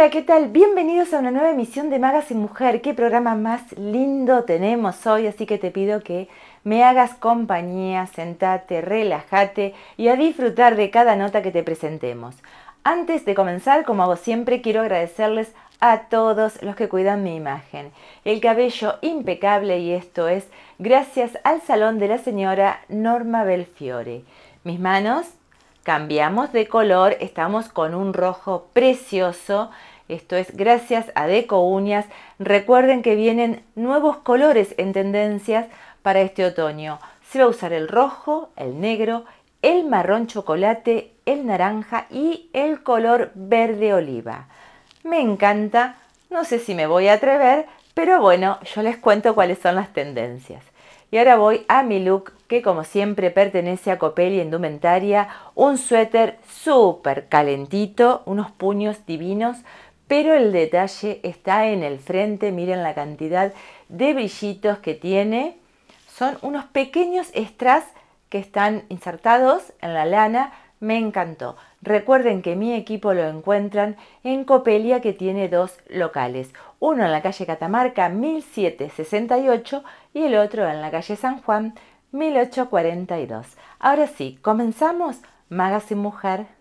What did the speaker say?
Hola, ¿qué tal? Bienvenidos a una nueva emisión de y Mujer. Qué programa más lindo tenemos hoy, así que te pido que me hagas compañía, sentate, relájate y a disfrutar de cada nota que te presentemos. Antes de comenzar, como hago siempre, quiero agradecerles a todos los que cuidan mi imagen. El cabello impecable y esto es gracias al salón de la señora Norma Belfiore. Mis manos cambiamos de color, estamos con un rojo precioso esto es gracias a Deco Uñas. Recuerden que vienen nuevos colores en tendencias para este otoño. Se va a usar el rojo, el negro, el marrón chocolate, el naranja y el color verde oliva. Me encanta, no sé si me voy a atrever, pero bueno, yo les cuento cuáles son las tendencias. Y ahora voy a mi look que como siempre pertenece a Copelia Indumentaria, un suéter súper calentito, unos puños divinos, pero el detalle está en el frente, miren la cantidad de brillitos que tiene. Son unos pequeños extras que están insertados en la lana, me encantó. Recuerden que mi equipo lo encuentran en Copelia que tiene dos locales, uno en la calle Catamarca 1768 y el otro en la calle San Juan 1842. Ahora sí, comenzamos y Mujer.